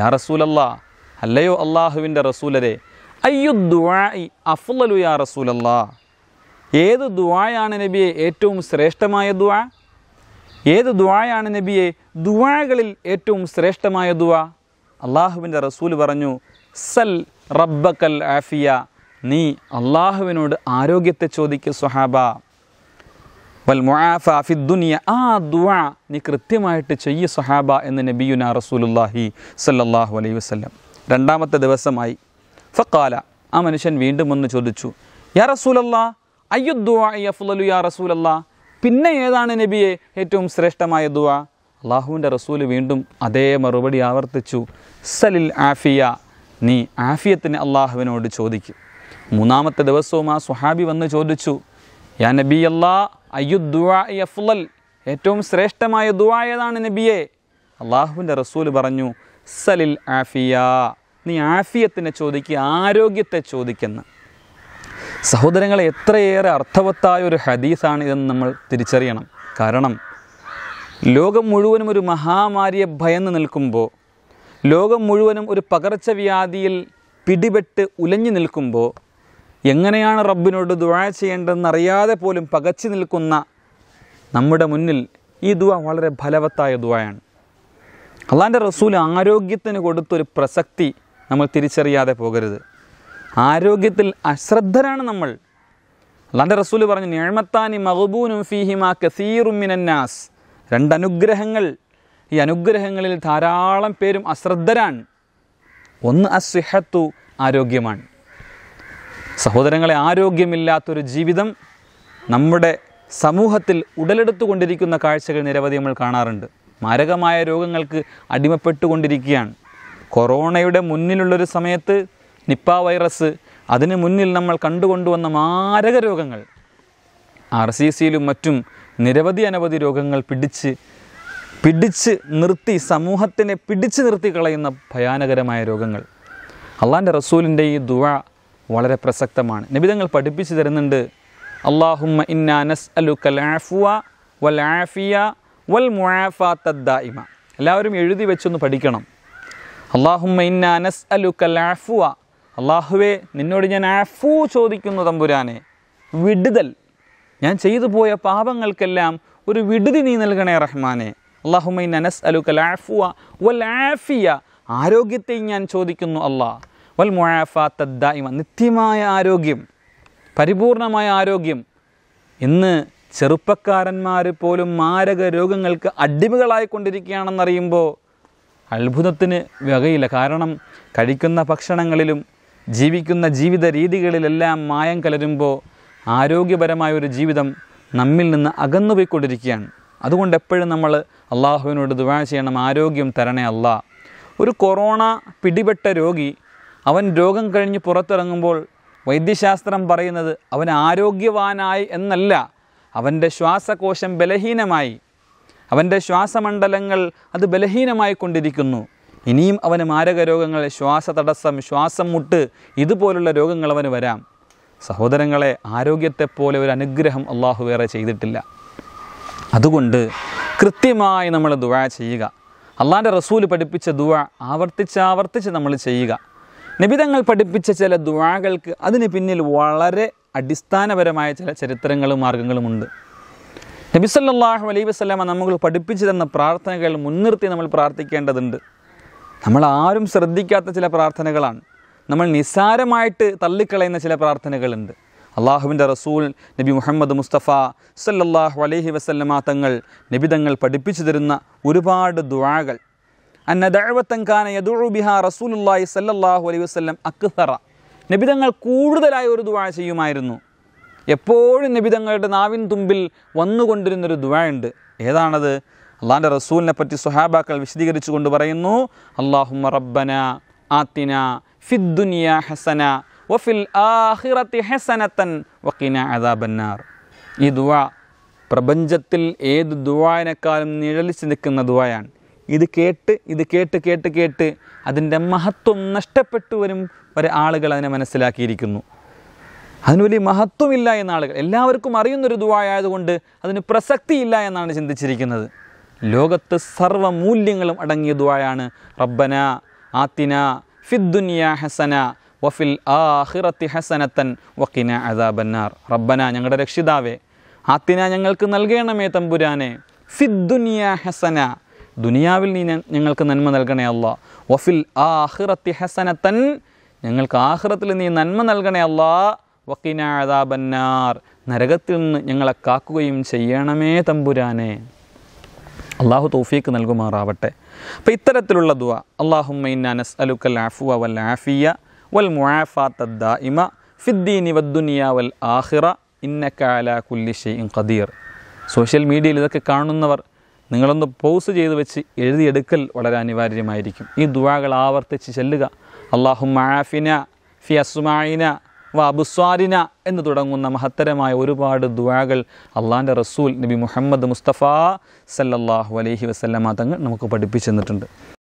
യാ റസൂലല്ല അല്ലയോ അള്ളാഹുവിൻ്റെ റസൂലരെ അയ്യു ദുവായി അഫ്ലലു യാ റസൂലല്ല ഏത് ദുവായാണ് നബിയെ ഏറ്റവും ശ്രേഷ്ഠമായ ദുവാ ഏത് ദുവായാണ് നബിയെ ദുവാകളിൽ ഏറ്റവും ശ്രേഷ്ഠമായ ദുവാ അള്ളാഹുവിൻ്റെ റസൂൽ പറഞ്ഞു സൽ റബ്ബക്കൽ ആഫിയ നീ അള്ളാഹുവിനോട് ആരോഗ്യത്തെ ചോദിക്കുക സുഹാബ വൽ മുആഫാഫിദ്ദുനിയ ആ ദുആ നീ കൃത്യമായിട്ട് ചെയ്യ സഹാബ എന്ന് നബിയുന റസൂലുല്ലാഹി സല്ലാഹു അലൈഹി വസല്ലം രണ്ടാമത്തെ ദിവസമായി ഫക്കാല ആ മനുഷ്യൻ വീണ്ടും ഒന്ന് ചോദിച്ചു യാ റസൂലല്ലാ അയ്യുദ്ദുആ അഫ്ലലു യാ റസൂലല്ലാ പിന്നെ ഏതാണ് നബിയെ ഏറ്റവും ശ്രേഷ്ഠമായ ദുആ അള്ളാഹുവിൻ്റെ റസൂല് വീണ്ടും അതേ മറുപടി ആവർത്തിച്ചു സലിൽ ആഫിയ നീ ആഫിയത്തിന് അള്ളാഹുവിനോട് ചോദിക്കും മൂന്നാമത്തെ ദിവസവും ആ സുഹാബി വന്ന് ചോദിച്ചു യാ നബി അല്ലാ അയ്യു ദുവാഫുൽ ഏറ്റവും ശ്രേഷ്ഠമായ ദുവായതാണ് നബിയെ അള്ളാഹുവിൻ്റെ റസൂൽ പറഞ്ഞു സലിൽ ആഫിയ നീ ആഫിയത്തിനെ ചോദിക്കുക ആരോഗ്യത്തെ ചോദിക്കുന്ന സഹോദരങ്ങളെ എത്രയേറെ അർത്ഥവത്തായ ഒരു ഹദീസാണ് ഇതെന്ന് നമ്മൾ തിരിച്ചറിയണം കാരണം ലോകം മുഴുവനും ഒരു മഹാമാരിയെ ഭയന്ന് നിൽക്കുമ്പോൾ ലോകം മുഴുവനും ഒരു പകർച്ചവ്യാധിയിൽ പിടിപെട്ട് ഉലഞ്ഞു നിൽക്കുമ്പോൾ എങ്ങനെയാണ് റബ്ബിനോട് ദുവാ അറിയാതെ പോലും പകച്ചു നിൽക്കുന്ന നമ്മുടെ മുന്നിൽ ഈ ദുവ വളരെ ഫലവത്തായ ദുവയാണ് അള്ളാൻ്റെ റസൂൽ ആരോഗ്യത്തിന് കൊടുത്തൊരു പ്രസക്തി നമ്മൾ തിരിച്ചറിയാതെ പോകരുത് ആരോഗ്യത്തിൽ അശ്രദ്ധരാണ് നമ്മൾ അള്ളാൻ്റെ റസൂൽ പറഞ്ഞു നേഴ്മത്താനി മഹബൂനും ഫീഹിമ കസീറുമിനന്നാസ് രണ്ട് അനുഗ്രഹങ്ങൾ ഈ അനുഗ്രഹങ്ങളിൽ ധാരാളം പേരും അശ്രദ്ധരാണ് ഒന്ന് അസ്വിഹത്തു ആരോഗ്യമാണ് സഹോദരങ്ങളെ ആരോഗ്യമില്ലാത്തൊരു ജീവിതം നമ്മുടെ സമൂഹത്തിൽ ഉടലെടുത്തുകൊണ്ടിരിക്കുന്ന കാഴ്ചകൾ നിരവധി നമ്മൾ കാണാറുണ്ട് മാരകമായ രോഗങ്ങൾക്ക് അടിമപ്പെട്ടുകൊണ്ടിരിക്കുകയാണ് കൊറോണയുടെ മുന്നിലുള്ളൊരു സമയത്ത് നിപ്പ വൈറസ് അതിന് മുന്നിൽ നമ്മൾ കണ്ടുകൊണ്ടുവന്ന മാരക രോഗങ്ങൾ ആർ സി സിയിലും മറ്റും നിരവധി അനവധി രോഗങ്ങൾ പിടിച്ച് പിടിച്ച് നിർത്തി സമൂഹത്തിനെ പിടിച്ചു നിർത്തി കളയുന്ന ഭയാനകരമായ രോഗങ്ങൾ അള്ളാൻ്റെ റസൂലിൻ്റെ ഈ ദുവാ വളരെ പ്രസക്തമാണ് നിബിതങ്ങൾ പഠിപ്പിച്ചു തരുന്നുണ്ട് അള്ളാഹുമ്മ ഇന്നാനസ് അലുക്കൽ ആഫുവ വൽ ആഫിയ വൽ മുഴാഫാത്തദ്ദായിമ എല്ലാവരും എഴുതി വെച്ചൊന്ന് പഠിക്കണം അള്ളാഹുമ്മ ഇന്നാനസ് അലുക്കൽ ആഫുവ അള്ളാഹുവേ നിന്നോട് ഞാൻ ആഫു ചോദിക്കുന്നു തമ്പുരാനെ വിടുതൽ ഞാൻ ചെയ്തു പോയ പാപങ്ങൾക്കെല്ലാം ഒരു വിടുതി നീ നൽകണേ റഹ്മാനെ അള്ളാഹുമൈൻ അനസ് അലുക്കൽ വൽ ആഫിയ ആരോഗ്യത്തെ ഞാൻ ചോദിക്കുന്നു അള്ളാഹ് വൽ മുഴാഫാത്തദ്ദായ്മ നിത്യമായ ആരോഗ്യം പരിപൂർണമായ ആരോഗ്യം ഇന്ന് ചെറുപ്പക്കാരന്മാർ പോലും മാരക രോഗങ്ങൾക്ക് അടിമകളായിക്കൊണ്ടിരിക്കുകയാണെന്നറിയുമ്പോൾ അത്ഭുതത്തിന് വകയില്ല കാരണം കഴിക്കുന്ന ഭക്ഷണങ്ങളിലും ജീവിക്കുന്ന ജീവിത രീതികളിലെല്ലാം മായം കലരുമ്പോൾ ആരോഗ്യപരമായ ഒരു ജീവിതം നമ്മിൽ നിന്ന് അകന്നുപോയിക്കൊണ്ടിരിക്കുകയാണ് അതുകൊണ്ട് എപ്പോഴും നമ്മൾ അള്ളാഹുവിനോട് ദുവാ ചെയ്യണം ആരോഗ്യം തരണേ അല്ല ഒരു കൊറോണ പിടിപെട്ട രോഗി അവൻ രോഗം കഴിഞ്ഞ് പുറത്തിറങ്ങുമ്പോൾ വൈദ്യശാസ്ത്രം പറയുന്നത് അവൻ ആരോഗ്യവാനായി എന്നല്ല അവൻ്റെ ശ്വാസകോശം ബലഹീനമായി അവൻ്റെ ശ്വാസമണ്ഡലങ്ങൾ അത് ബലഹീനമായി കൊണ്ടിരിക്കുന്നു ഇനിയും അവന് മാരക രോഗങ്ങൾ ശ്വാസ തടസ്സം ശ്വാസം മുട്ട് ഇതുപോലുള്ള രോഗങ്ങൾ അവന് വരാം സഹോദരങ്ങളെ ആരോഗ്യത്തെപ്പോലെ ഒരു അനുഗ്രഹം അള്ളാഹു വേറെ ചെയ്തിട്ടില്ല അതുകൊണ്ട് കൃത്യമായി നമ്മൾ ദുവ ചെയ്യുക അള്ളാൻ്റെ റസൂൽ പഠിപ്പിച്ച ദുവ ആവർത്തിച്ചാവർത്തിച്ച് നമ്മൾ ചെയ്യുക നിബിതങ്ങൾ പഠിപ്പിച്ച ചില ദുവാകൾക്ക് അതിന് പിന്നിൽ വളരെ അടിസ്ഥാനപരമായ ചില ചരിത്രങ്ങളും മാർഗങ്ങളുമുണ്ട് നബിസല്ലാഹു അലൈ വസ്ലാമ നമുക്ക് പഠിപ്പിച്ചു തന്ന പ്രാർത്ഥനകൾ മുൻനിർത്തി നമ്മൾ പ്രാർത്ഥിക്കേണ്ടതുണ്ട് നമ്മൾ ആരും ശ്രദ്ധിക്കാത്ത ചില പ്രാർത്ഥനകളാണ് നമ്മൾ നിസ്സാരമായിട്ട് തള്ളിക്കളയുന്ന ചില പ്രാർത്ഥനകളുണ്ട് അള്ളാഹുവിൻ്റെ റസൂൽ നബി മുഹമ്മദ് മുസ്തഫ സല്ലല്ലാഹു അലൈഹി വസല്ലമ തങ്ങൾ നബി പഠിപ്പിച്ചു തരുന്ന ഒരുപാട് ദുവാകൾ അന്ന ദഴവത്തങ്കാന യദുഴു ബിഹാ റസൂലുല്ലായി സല്ലാഹു അലൈഹി വസ്ലം അക്ഹറ നബിതങ്ങൾ കൂടുതലായി ഒരു ദുവാ ചെയ്യുമായിരുന്നു എപ്പോഴും നബിതങ്ങളുടെ നാവിൻ തുമ്പിൽ വന്നുകൊണ്ടിരുന്നൊരു ഉണ്ട് ഏതാണത് അള്ളാൻ്റെ റസൂലിനെ പറ്റി സുഹാബാക്കൾ വിശദീകരിച്ചു കൊണ്ട് പറയുന്നു അള്ളാഹു റബ്ബന ആത്തിന ഫിദ്ദുനിയ ഹസന വഫിൽ ആഹിറത്തി ഹസനത്തൻ വക്കീന അദാബന്നാർ ഈ ദുവ പ്രപഞ്ചത്തിൽ ഏത് ദുവായനേക്കാളും നിഴലിച്ച് നിൽക്കുന്ന ദുവായാണ് ഇത് കേട്ട് ഇത് കേട്ട് കേട്ട് കേട്ട് അതിൻ്റെ മഹത്വം നഷ്ടപ്പെട്ടു വരും വരെ ആളുകൾ അതിനെ മനസ്സിലാക്കിയിരിക്കുന്നു അതിന് വലിയ മഹത്വമില്ല എന്ന ആളുകൾ എല്ലാവർക്കും അറിയുന്നൊരു ദുവായതുകൊണ്ട് അതിന് പ്രസക്തിയില്ല എന്നാണ് ചിന്തിച്ചിരിക്കുന്നത് ലോകത്ത് സർവ്വ മൂല്യങ്ങളും അടങ്ങിയ ദുവായാണ് റബ്ബന ആത്തിന ഫിദ്ദുനിയ ഹസന വഫിൽ ആഹിറത്തി ഹസനത്തൻ വക്കിന അദാബന്നാർ റബ്ബന ഞങ്ങളുടെ രക്ഷിതാവേ ആത്തിന ഞങ്ങൾക്ക് നൽകേണമേ തമ്പുരാനെ ഫിദ്ദുനിയ ഹസന ദുനിയാവിൽ നീ ഞങ്ങൾക്ക് നന്മ നൽകണേ അല്ല വഫിൽ ആഹിറത്തി ഹസനത്തൻ ഞങ്ങൾക്ക് ആഹ്റത്തിൽ നീ നന്മ നൽകണേ അല്ല വക്കിനാദാബന്നാർ നരകത്തിൽ നിന്ന് ഞങ്ങളെ കാക്കുകയും ചെയ്യണമേ തമ്പുരാനെ അള്ളാഹു തൗഫീക്ക് നൽകുമാറാവട്ടെ അപ്പം ഇത്തരത്തിലുള്ള ദുവ അള്ളാഹുമ്മൈനാനസ് അലുക്കൽ ആഫുവ വൽ ആഫിയ വൽ മുഴാഫാത്ത ഇമ ഫിദ്ദീനി വദ്ദുനിയ വൽ ആഹിറ ഇന്നക്കാല ഇൻ ഖദീർ സോഷ്യൽ മീഡിയയിൽ ഇതൊക്കെ കാണുന്നവർ നിങ്ങളൊന്ന് പോസ് ചെയ്ത് വെച്ച് എഴുതിയെടുക്കൽ വളരെ അനിവാര്യമായിരിക്കും ഈ ദുവാകൾ ആവർത്തിച്ച് ചെല്ലുക അള്ളാഹു മാഫിന ഫി അസ്മായിന വ അബുസ്വാരിന എന്ന് തുടങ്ങുന്ന മഹത്തരമായ ഒരുപാട് ദുവാകൾ അള്ളാൻ്റെ റസൂൽ നബി മുഹമ്മദ് മുസ്തഫ സല്ലല്ലാഹു അലൈഹി വസല്ലമ തങ്ങൾ നമുക്ക് പഠിപ്പിച്ചു തന്നിട്ടുണ്ട്